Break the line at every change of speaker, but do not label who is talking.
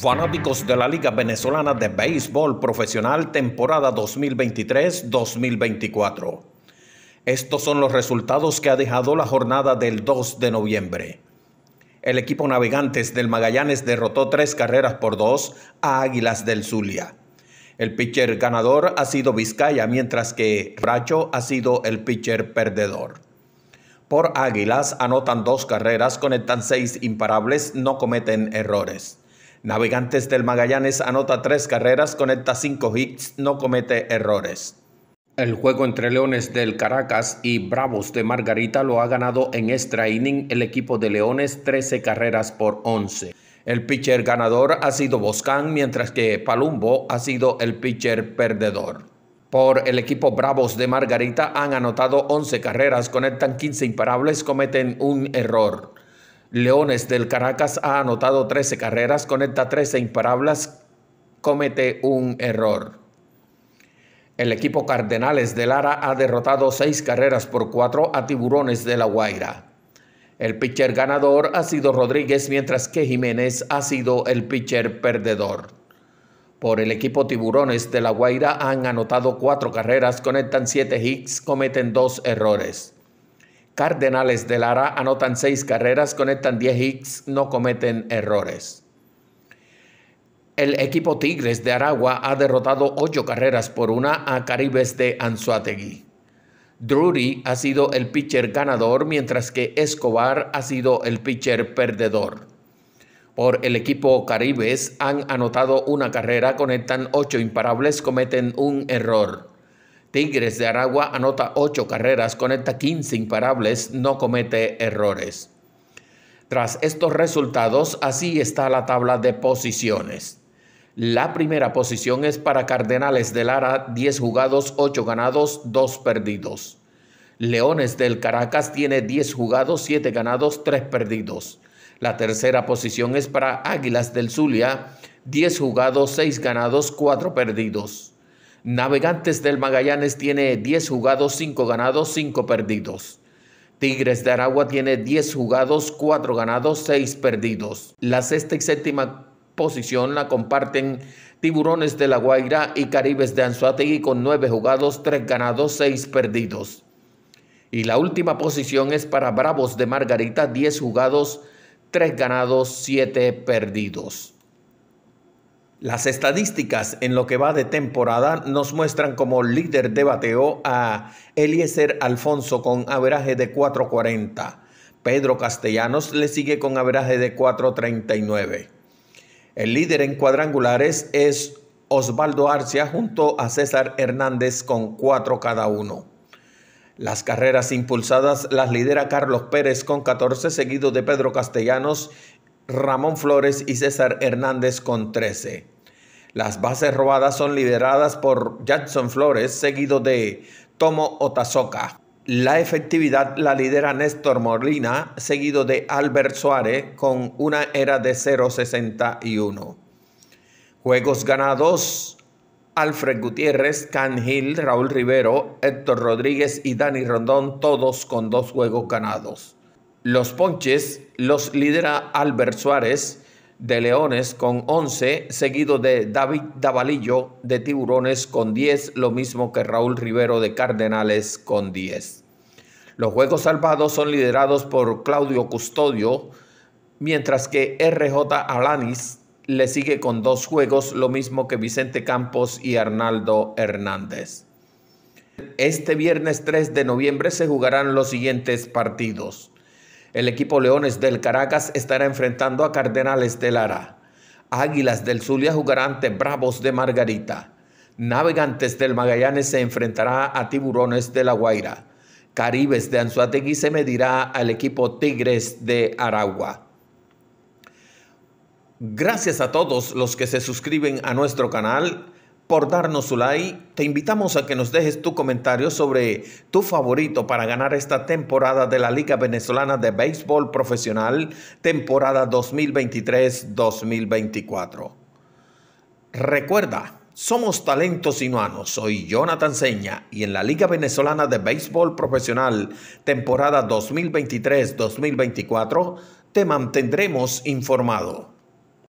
Fanáticos de la Liga Venezolana de Béisbol Profesional temporada 2023-2024. Estos son los resultados que ha dejado la jornada del 2 de noviembre. El equipo Navegantes del Magallanes derrotó tres carreras por dos a Águilas del Zulia. El pitcher ganador ha sido Vizcaya, mientras que Bracho ha sido el pitcher perdedor. Por Águilas anotan dos carreras, conectan seis imparables, no cometen errores. Navegantes del Magallanes anota tres carreras, conecta cinco hits, no comete errores. El juego entre Leones del Caracas y Bravos de Margarita lo ha ganado en extra inning el equipo de Leones 13 carreras por 11. El pitcher ganador ha sido Boscán, mientras que Palumbo ha sido el pitcher perdedor. Por el equipo Bravos de Margarita han anotado 11 carreras, conectan 15 imparables, cometen un error. Leones del Caracas ha anotado 13 carreras, conecta 13 imparables, comete un error. El equipo Cardenales de Lara ha derrotado 6 carreras por 4 a Tiburones de La Guaira. El pitcher ganador ha sido Rodríguez, mientras que Jiménez ha sido el pitcher perdedor. Por el equipo Tiburones de La Guaira han anotado 4 carreras, conectan 7 hits, cometen 2 errores. Cardenales de Lara anotan seis carreras, conectan 10 hits, no cometen errores. El equipo Tigres de Aragua ha derrotado ocho carreras por una a Caribes de Anzuategui. Drury ha sido el pitcher ganador, mientras que Escobar ha sido el pitcher perdedor. Por el equipo Caribes han anotado una carrera, conectan ocho imparables, cometen un error. Tigres de Aragua anota 8 carreras, conecta 15 imparables, no comete errores. Tras estos resultados, así está la tabla de posiciones. La primera posición es para Cardenales de Lara, 10 jugados, 8 ganados, 2 perdidos. Leones del Caracas tiene 10 jugados, 7 ganados, 3 perdidos. La tercera posición es para Águilas del Zulia, 10 jugados, 6 ganados, 4 perdidos. Navegantes del Magallanes tiene 10 jugados, 5 ganados, 5 perdidos. Tigres de Aragua tiene 10 jugados, 4 ganados, 6 perdidos. La sexta y séptima posición la comparten Tiburones de La Guaira y Caribes de Anzuategui con 9 jugados, 3 ganados, 6 perdidos. Y la última posición es para Bravos de Margarita, 10 jugados, 3 ganados, 7 perdidos. Las estadísticas en lo que va de temporada nos muestran como líder de bateo a Eliezer Alfonso con averaje de 4.40. Pedro Castellanos le sigue con averaje de 4.39. El líder en cuadrangulares es Osvaldo Arcia junto a César Hernández con 4 cada uno. Las carreras impulsadas las lidera Carlos Pérez con 14, seguido de Pedro Castellanos Ramón Flores y César Hernández con 13. Las bases robadas son lideradas por Jackson Flores, seguido de Tomo Otazoka. La efectividad la lidera Néstor Molina, seguido de Albert Suárez, con una era de 0.61. Juegos ganados, Alfred Gutiérrez, Can Hill, Raúl Rivero, Héctor Rodríguez y Dani Rondón, todos con dos juegos ganados. Los ponches los lidera Albert Suárez de Leones con 11, seguido de David Davalillo de Tiburones con 10, lo mismo que Raúl Rivero de Cardenales con 10. Los Juegos Salvados son liderados por Claudio Custodio, mientras que RJ Alanis le sigue con dos juegos, lo mismo que Vicente Campos y Arnaldo Hernández. Este viernes 3 de noviembre se jugarán los siguientes partidos. El equipo Leones del Caracas estará enfrentando a Cardenales de Lara. Águilas del Zulia jugarán ante Bravos de Margarita. Navegantes del Magallanes se enfrentará a Tiburones de La Guaira. Caribes de Anzuategui se medirá al equipo Tigres de Aragua. Gracias a todos los que se suscriben a nuestro canal por darnos su like. Te invitamos a que nos dejes tu comentario sobre tu favorito para ganar esta temporada de la Liga Venezolana de Béisbol Profesional, temporada 2023-2024. Recuerda, somos Talentos Inuanos. Soy Jonathan Seña y en la Liga Venezolana de Béisbol Profesional, temporada 2023-2024, te mantendremos informado.